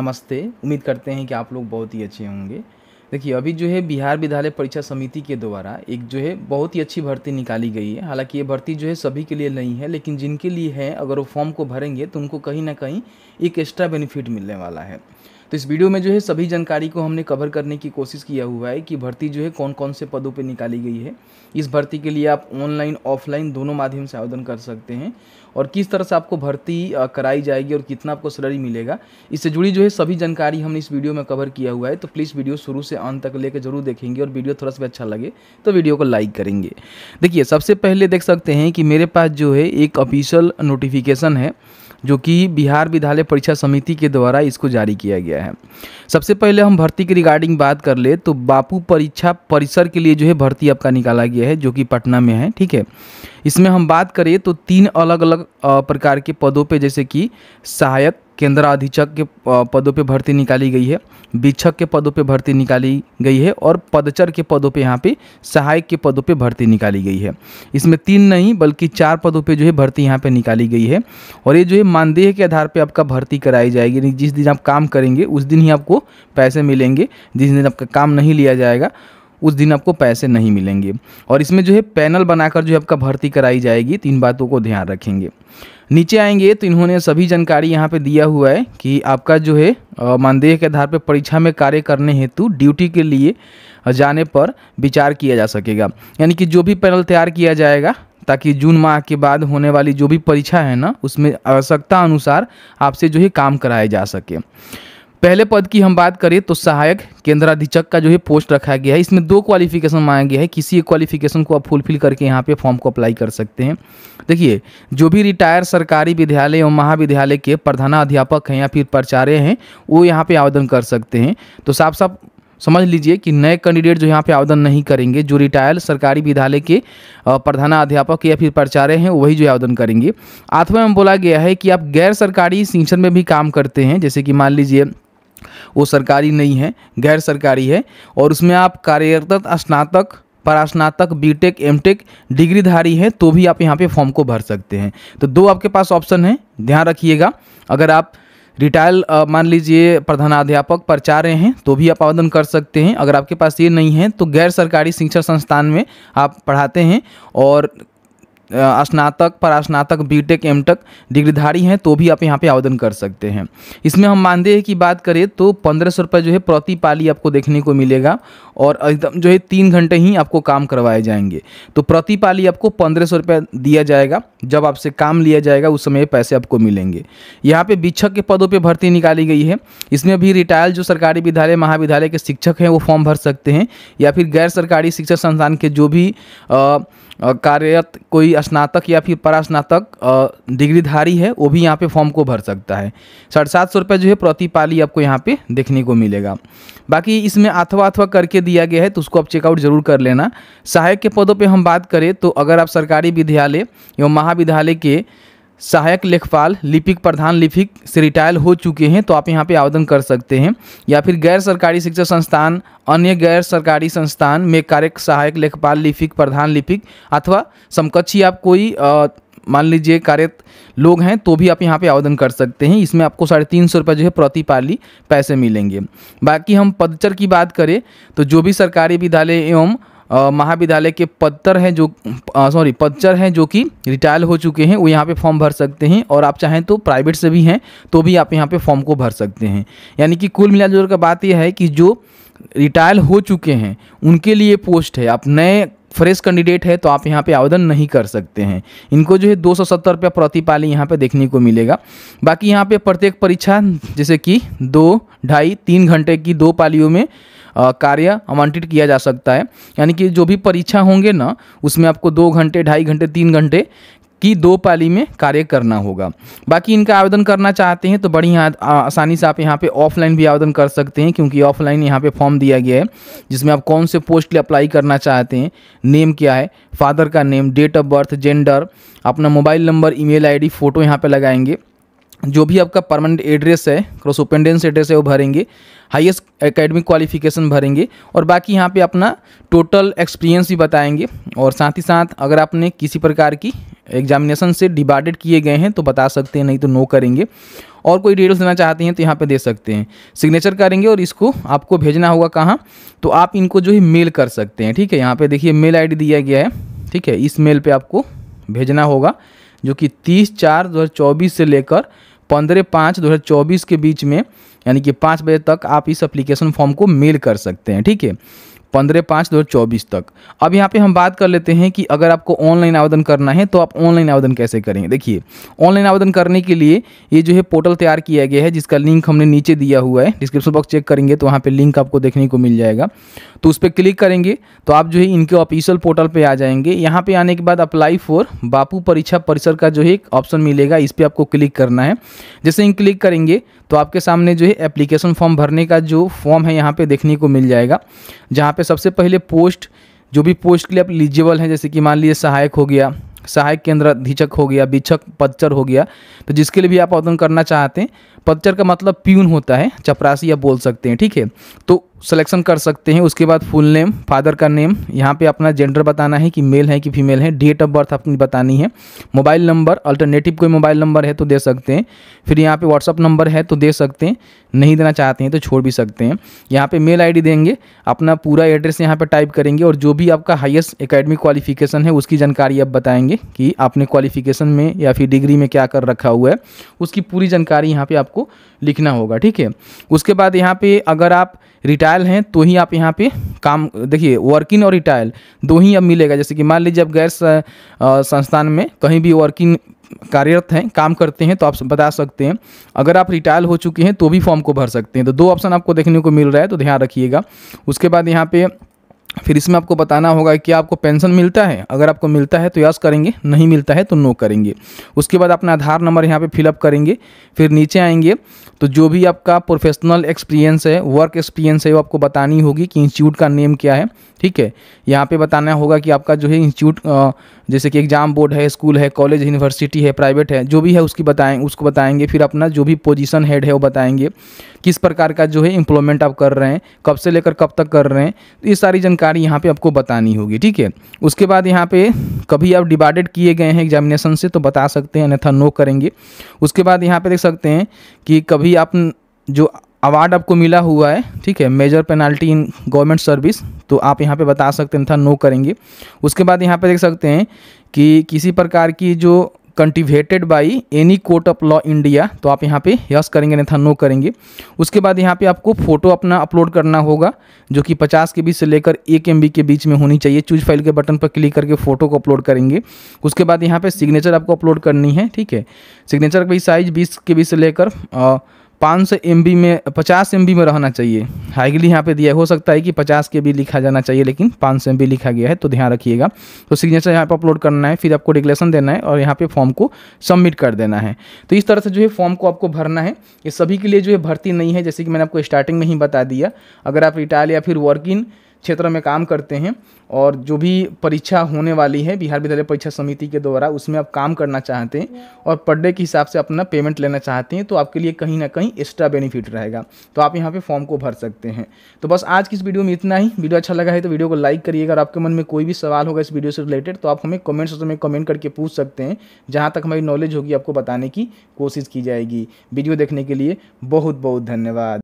नमस्ते उम्मीद करते हैं कि आप लोग बहुत ही अच्छे होंगे देखिए अभी जो है बिहार विद्यालय परीक्षा समिति के द्वारा एक जो है बहुत ही अच्छी भर्ती निकाली गई है हालांकि ये भर्ती जो है सभी के लिए नहीं है लेकिन जिनके लिए है अगर वो फॉर्म को भरेंगे तो उनको कहीं ना कहीं एक एक्स्ट्रा बेनिफिट मिलने वाला है तो इस वीडियो में जो है सभी जानकारी को हमने कवर करने की कोशिश किया हुआ है कि भर्ती जो है कौन कौन से पदों पर निकाली गई है इस भर्ती के लिए आप ऑनलाइन ऑफलाइन दोनों माध्यम से आवेदन कर सकते हैं और किस तरह से आपको भर्ती कराई जाएगी और कितना आपको सैलरी मिलेगा इससे जुड़ी जो है सभी जानकारी हमने इस वीडियो में कवर किया हुआ है तो प्लीज़ वीडियो शुरू से अंत तक लेकर जरूर देखेंगे और वीडियो थोड़ा सा अच्छा लगे तो वीडियो को लाइक करेंगे देखिए सबसे पहले देख सकते हैं कि मेरे पास जो है एक ऑफिशियल नोटिफिकेशन है जो कि बिहार विद्यालय परीक्षा समिति के द्वारा इसको जारी किया गया है सबसे पहले हम भर्ती की रिगार्डिंग बात कर ले तो बापू परीक्षा परिसर के लिए जो है भर्ती आपका निकाला गया है जो कि पटना में है ठीक है इसमें हम बात करें तो तीन अलग अलग प्रकार के पदों पर जैसे कि सहायक केंद्राधीक्षक के पदों पे भर्ती निकाली गई है बीक्षक के पदों पे भर्ती निकाली गई है और पदचर के पदों पे यहाँ पे सहायक के पदों पे भर्ती निकाली गई है इसमें तीन नहीं बल्कि चार पदों पे जो है भर्ती यहाँ पे निकाली गई है और ये जो है मानदेय के आधार पे आपका भर्ती कराई जाएगी यानी जिस दिन आप काम करेंगे उस दिन ही आपको पैसे मिलेंगे जिस दिन आपका काम नहीं लिया जाएगा उस दिन आपको पैसे नहीं मिलेंगे और इसमें जो है पैनल बनाकर जो है आपका भर्ती कराई जाएगी तो इन बातों को ध्यान रखेंगे नीचे आएंगे तो इन्होंने सभी जानकारी यहाँ पे दिया हुआ है कि आपका जो है मानदेय के आधार पर परीक्षा में कार्य करने हेतु ड्यूटी के लिए जाने पर विचार किया जा सकेगा यानी कि जो भी पैनल तैयार किया जाएगा ताकि जून माह के बाद होने वाली जो भी परीक्षा है ना उसमें आवश्यकता अनुसार आपसे जो है काम कराया जा सके पहले पद की हम बात करें तो सहायक केंद्राधीक्षक का जो है पोस्ट रखा गया है इसमें दो क्वालिफिकेशन मांगा गया है किसी एक क्वालिफिकेशन को आप फुलफिल करके यहाँ पे फॉर्म को अप्लाई कर सकते हैं देखिए जो भी रिटायर सरकारी विद्यालय एवं महाविद्यालय के प्रधानाध्यापक हैं या फिर प्राचार्य हैं वो यहाँ पर आवेदन कर सकते हैं तो साफ साफ समझ लीजिए कि नए कैंडिडेट जो यहाँ पे आवेदन नहीं करेंगे जो रिटायर सरकारी विद्यालय के प्रधानाध्यापक या फिर प्राचार्य हैं वही जो आवेदन करेंगे आठवें में बोला गया है कि आप गैर सरकारी शिक्षण में भी काम करते हैं जैसे कि मान लीजिए वो सरकारी नहीं है गैर सरकारी है और उसमें आप कार्यरत स्नातक परास्नातक बीटेक एमटेक डिग्रीधारी हैं तो भी आप यहाँ पे फॉर्म को भर सकते हैं तो दो आपके पास ऑप्शन है ध्यान रखिएगा अगर आप रिटायर मान लीजिए प्रधानाध्यापक प्रचार्य हैं तो भी आप आवेदन कर सकते हैं अगर आपके पास ये नहीं है तो गैर सरकारी शिक्षा संस्थान में आप पढ़ाते हैं और स्नातक पर स्नातक बीटेक एमटेक डिग्रीधारी हैं तो भी आप यहाँ पे आवेदन कर सकते हैं इसमें हम मानदेय की बात करें तो पंद्रह सौ रुपये जो है प्रति पाली आपको देखने को मिलेगा और एकदम जो है तीन घंटे ही आपको काम करवाए जाएंगे तो प्रति पाली आपको पंद्रह सौ रुपये दिया जाएगा जब आपसे काम लिया जाएगा उस समय पैसे आपको मिलेंगे यहाँ पर शिक्षक के पदों पर भर्ती निकाली गई है इसमें भी रिटायर्ड जो सरकारी विद्यालय महाविद्यालय के शिक्षक हैं वो फॉर्म भर सकते हैं या फिर गैर सरकारी शिक्षक संस्थान के जो भी कार्यरत कोई स्नातक या फिर परास्नातक डिग्रीधारी है वो भी यहाँ पे फॉर्म को भर सकता है साढ़े सात सौ रुपये जो है प्रति पाली आपको यहाँ पे देखने को मिलेगा बाकी इसमें अथवा अथवा करके दिया गया है तो उसको आप चेकआउट जरूर कर लेना सहायक के पदों पर हम बात करें तो अगर आप सरकारी विद्यालय एवं महाविद्यालय के सहायक लेखपाल लिपिक प्रधान लिपिक से रिटायर हो चुके हैं तो आप यहाँ पे आवेदन कर सकते हैं या फिर गैर सरकारी शिक्षा संस्थान अन्य गैर सरकारी संस्थान में कार्य सहायक लेखपाल लिपिक प्रधान लिपिक अथवा समकक्षी आप कोई मान लीजिए कार्यरत लोग हैं तो भी आप यहाँ पे आवेदन कर सकते हैं इसमें आपको साढ़े तीन सौ रुपये जो है प्रति पाली पैसे मिलेंगे बाकी हम पदचर की बात करें तो जो भी सरकारी विद्यालय एवं महाविद्यालय के पत्थर हैं जो सॉरी पत्थर हैं जो कि रिटायर हो चुके हैं वो यहाँ पे फॉर्म भर सकते हैं और आप चाहें तो प्राइवेट से भी हैं तो भी आप यहाँ पे फॉर्म को भर सकते हैं यानी कि कुल मिला का बात यह है कि जो रिटायर हो चुके हैं उनके लिए पोस्ट है आप नए फ्रेश कैंडिडेट है तो आप यहाँ पे आवेदन नहीं कर सकते हैं इनको जो है दो सौ सत्तर रुपया प्रति पाली यहाँ पे देखने को मिलेगा बाकी यहाँ पे प्रत्येक परीक्षा जैसे कि दो ढाई तीन घंटे की दो पालियों में कार्य आवंटित किया जा सकता है यानी कि जो भी परीक्षा होंगे ना उसमें आपको दो घंटे ढाई घंटे तीन घंटे की दो पाली में कार्य करना होगा बाकी इनका आवेदन करना चाहते हैं तो बड़ी यहाँ आसानी से आप यहाँ पे ऑफलाइन भी आवेदन कर सकते हैं क्योंकि ऑफलाइन यहाँ पे फॉर्म दिया गया है जिसमें आप कौन से पोस्ट लिए अप्लाई करना चाहते हैं नेम क्या है फादर का name date of birth gender अपना mobile number email ID photo यहाँ पर लगाएंगे जो भी आपका परमानेंट एड्रेस है क्रॉस ओपेंडेंस एड्रेस है वो भरेंगे हाईएस्ट एकेडमिक क्वालिफिकेशन भरेंगे और बाकी यहाँ पे अपना टोटल एक्सपीरियंस भी बताएंगे और साथ ही साथ अगर आपने किसी प्रकार की एग्जामिनेशन से डिवाइडेड किए गए हैं तो बता सकते हैं नहीं तो नो करेंगे और कोई डिटेल्स देना चाहते हैं तो यहाँ पे दे सकते हैं सिग्नेचर करेंगे और इसको आपको भेजना होगा कहाँ तो आप इनको जो है मेल कर सकते हैं ठीक है यहाँ पे देखिए मेल आईडी दिया गया है ठीक है इस मेल पे आपको भेजना होगा जो कि तीस चार दो से लेकर पंद्रह पाँच दो हज़ार चौबीस के बीच में यानी कि पाँच बजे तक आप इस एप्लीकेशन फॉर्म को मेल कर सकते हैं ठीक है पंद्रह पाँच दो चौबीस तक अब यहाँ पे हम बात कर लेते हैं कि अगर आपको ऑनलाइन आवेदन करना है तो आप ऑनलाइन आवेदन कैसे करेंगे देखिए ऑनलाइन आवेदन करने के लिए ये जो है पोर्टल तैयार किया गया है जिसका लिंक हमने नीचे दिया हुआ है डिस्क्रिप्शन बॉक्स चेक करेंगे तो वहाँ पर लिंक आपको देखने को मिल जाएगा तो उस पर क्लिक करेंगे तो आप जो है इनके ऑफिशियल पोर्टल पर आ जाएंगे यहाँ पर आने के बाद अप्लाई फॉर बापू परीक्षा परिसर का जो है ऑप्शन मिलेगा इस पर आपको क्लिक करना है जैसे इन क्लिक करेंगे तो आपके सामने जो है एप्लीकेशन फॉर्म भरने का जो फॉर्म है यहाँ पे देखने को मिल जाएगा जहाँ पे सबसे पहले पोस्ट जो भी पोस्ट के लिए आप एलिजिबल हैं जैसे कि मान लीजिए सहायक हो गया सहायक केंद्र अधीक्षक हो गया बीक्षक पदचर हो गया तो जिसके लिए भी आप आवेदन करना चाहते हैं पतचर का मतलब प्यून होता है चपरासी या बोल सकते हैं ठीक है तो सिलेक्शन कर सकते हैं उसके बाद फुल नेम फादर का नेम यहाँ पे अपना जेंडर बताना है कि मेल है कि फीमेल है डेट ऑफ बर्थ अपनी बतानी है मोबाइल नंबर अल्टरनेटिव कोई मोबाइल नंबर है तो दे सकते हैं फिर यहाँ पे व्हाट्सअप नंबर है तो दे सकते हैं नहीं देना चाहते हैं तो छोड़ भी सकते हैं यहाँ पर मेल आई देंगे अपना पूरा एड्रेस यहाँ पर टाइप करेंगे और जो भी आपका हाइस्ट अकेडमिक क्वालिफिकेशन है उसकी जानकारी आप बताएंगे कि आपने क्वालिफिकेशन में या फिर डिग्री में क्या कर रखा हुआ है उसकी पूरी जानकारी यहाँ पर आपको आपको लिखना होगा ठीक है उसके बाद यहाँ पे अगर आप रिटायल हैं तो ही आप यहाँ पे काम देखिए वर्किंग और रिटायल दो ही अब मिलेगा जैसे कि मान लीजिए आप गैर संस्थान में कहीं भी वर्किंग कार्यरत हैं काम करते हैं तो आप बता सकते हैं अगर आप रिटायर हो चुके हैं तो भी फॉर्म को भर सकते हैं तो दो ऑप्शन आपको देखने को मिल रहा है तो ध्यान रखिएगा उसके बाद यहाँ पे फिर इसमें आपको बताना होगा कि आपको पेंशन मिलता है अगर आपको मिलता है तो यस करेंगे नहीं मिलता है तो नो करेंगे उसके बाद अपना आधार नंबर यहाँ पे फिलअप करेंगे फिर नीचे आएंगे तो जो भी आपका प्रोफेशनल एक्सपीरियंस है वर्क एक्सपीरियंस है वो आपको बतानी होगी कि इंस्टीट्यूट का नेम क्या है ठीक है यहाँ पे बताना होगा कि आपका जो है इंस्टीट्यूट जैसे कि एग्जाम बोर्ड है स्कूल है कॉलेज यूनिवर्सिटी है प्राइवेट है जो भी है उसकी बताएं उसको बताएंगे फिर अपना जो भी पोजीशन हेड है वो बताएंगे किस प्रकार का जो है इम्प्लॉयमेंट आप कर रहे हैं कब से लेकर कब तक कर रहे हैं तो ये सारी जानकारी जानकारी यहाँ पे आपको बतानी होगी ठीक है उसके बाद यहाँ पे कभी आप डिवाइडेड किए गए हैं एग्जामिनेशन से तो बता सकते हैं अन्यथा नो करेंगे उसके बाद यहाँ पे देख सकते हैं कि कभी आप जो अवार्ड आपको मिला हुआ है ठीक है major penalty in government service तो आप यहाँ पे बता सकते हैं अन्यथा नो करेंगे उसके बाद यहाँ पे देख सकते हैं कि किसी प्रकार की जो convicted by any court of law India तो आप यहाँ पे यस करेंगे नहीं था नो करेंगे उसके बाद यहाँ पे आपको फोटो अपना अपलोड करना होगा जो कि 50 के बीच से लेकर एक एम के बीच में होनी चाहिए चूज फाइल के बटन पर क्लिक करके फोटो को अपलोड करेंगे उसके बाद यहाँ पर सिग्नेचर आपको अपलोड करनी है ठीक है सिग्नेचर भी साइज बीस के बीच से लेकर पाँच सौ एम में पचास एम में रहना चाहिए हाईगली यहाँ पे दिया हो सकता है कि पचास के भी लिखा जाना चाहिए लेकिन पाँच सौ एम लिखा गया है तो ध्यान रखिएगा तो सिग्नेचर यहाँ पे अपलोड करना है फिर आपको डिक्लेशन देना है और यहाँ पे फॉर्म को सबमिट कर देना है तो इस तरह से जो है फॉर्म को आपको भरना है ये सभी के लिए जो है भर्ती नहीं है जैसे कि मैंने आपको स्टार्टिंग में ही बता दिया अगर आप रिटायर या फिर वर्किंग क्षेत्र में काम करते हैं और जो भी परीक्षा होने वाली है बिहार विद्यालय परीक्षा समिति के द्वारा उसमें आप काम करना चाहते हैं और पर डे के हिसाब से अपना पेमेंट लेना चाहते हैं तो आपके लिए कहीं ना कहीं एक्स्ट्रा बेनिफिट रहेगा तो आप यहाँ पर फॉर्म को भर सकते हैं तो बस आज की इस वीडियो में इतना ही वीडियो अच्छा लगा है तो वीडियो को लाइक करिएगा और आपके मन में कोई भी सवाल होगा इस वीडियो से रिलेटेड तो आप हमें कमेंट सेक्शन में कमेंट करके पूछ सकते हैं जहाँ तक हमारी नॉलेज होगी आपको बताने की कोशिश की जाएगी वीडियो देखने के लिए बहुत बहुत धन्यवाद